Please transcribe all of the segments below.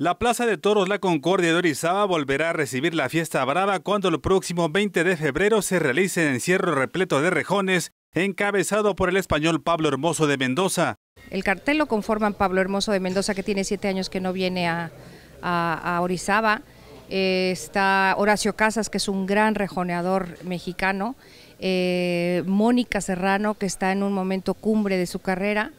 La Plaza de Toros La Concordia de Orizaba volverá a recibir la fiesta brava cuando el próximo 20 de febrero se realice el encierro repleto de rejones, encabezado por el español Pablo Hermoso de Mendoza. El cartel lo conforman Pablo Hermoso de Mendoza, que tiene siete años que no viene a, Orizaba. Eh, está Horacio Casas, que es un gran rejoneador mexicano. Eh, Mónica Serrano, que está en un momento cumbre de su carrera,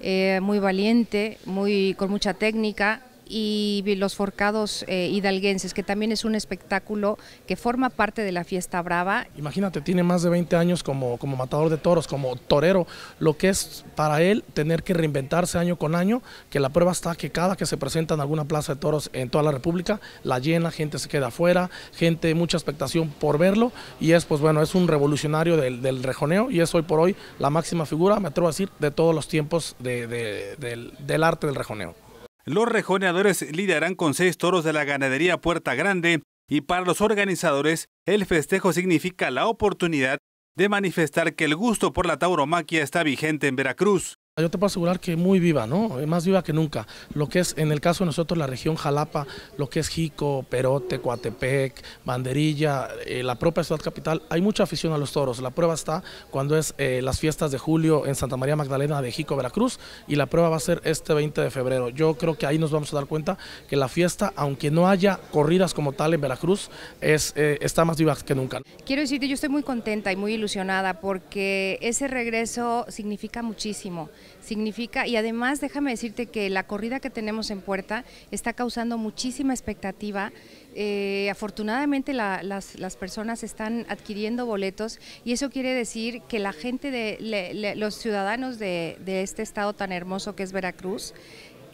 eh, muy valiente, muy, con mucha técnica y los forcados eh, hidalguenses, que también es un espectáculo que forma parte de la fiesta brava. Imagínate, tiene más de 20 años como, como matador de toros, como torero, lo que es para él tener que reinventarse año con año, que la prueba está que cada que se presenta en alguna plaza de toros en toda la República, la llena, gente se queda afuera, gente, mucha expectación por verlo, y es pues bueno, es un revolucionario del, rejoneo y es hoy por hoy la máxima figura, me atrevo a decir, de todos los tiempos del, del arte del rejoneo. Los rejoneadores lidiarán con seis toros de la ganadería Puerta Grande y para los organizadores el festejo significa la oportunidad de manifestar que el gusto por la tauromaquia está vigente en Veracruz. Ah, yo te puedo asegurar que muy viva, ¿no? Eh, más viva que nunca. Lo que es, en el caso de nosotros, la región Jalapa, lo que es Jico, Perote, Coatepec, Banderilla, eh, la propia ciudad capital, hay mucha afición a los toros. La prueba está cuando es eh, las fiestas de julio en Santa María Magdalena de Jico, Veracruz, y la prueba va a ser este 20 de febrero. Yo creo que ahí nos vamos a dar cuenta que la fiesta, aunque no haya corridas como tal en Veracruz, es, está más viva que nunca. Quiero decirte, yo estoy muy contenta y muy ilusionada porque ese regreso significa muchísimo significa, y además déjame decirte que la corrida que tenemos en puerta está causando muchísima expectativa. Eh, afortunadamente las, personas están adquiriendo boletos y eso quiere decir que la gente de los ciudadanos de, este estado tan hermoso que es Veracruz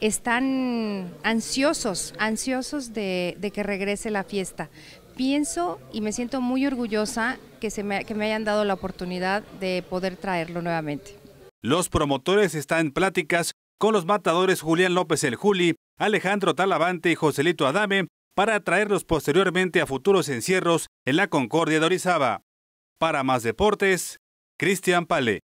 están ansiosos, ansiosos de, que regrese la fiesta. Pienso y me siento muy orgullosa que, se me, que me hayan dado la oportunidad de poder traerlo nuevamente. Los promotores están en pláticas con los matadores Julián López el Juli, Alejandro Talavante y Joselito Adame para atraerlos posteriormente a futuros encierros en la Concordia de Orizaba. Para más deportes, Cristian Pale.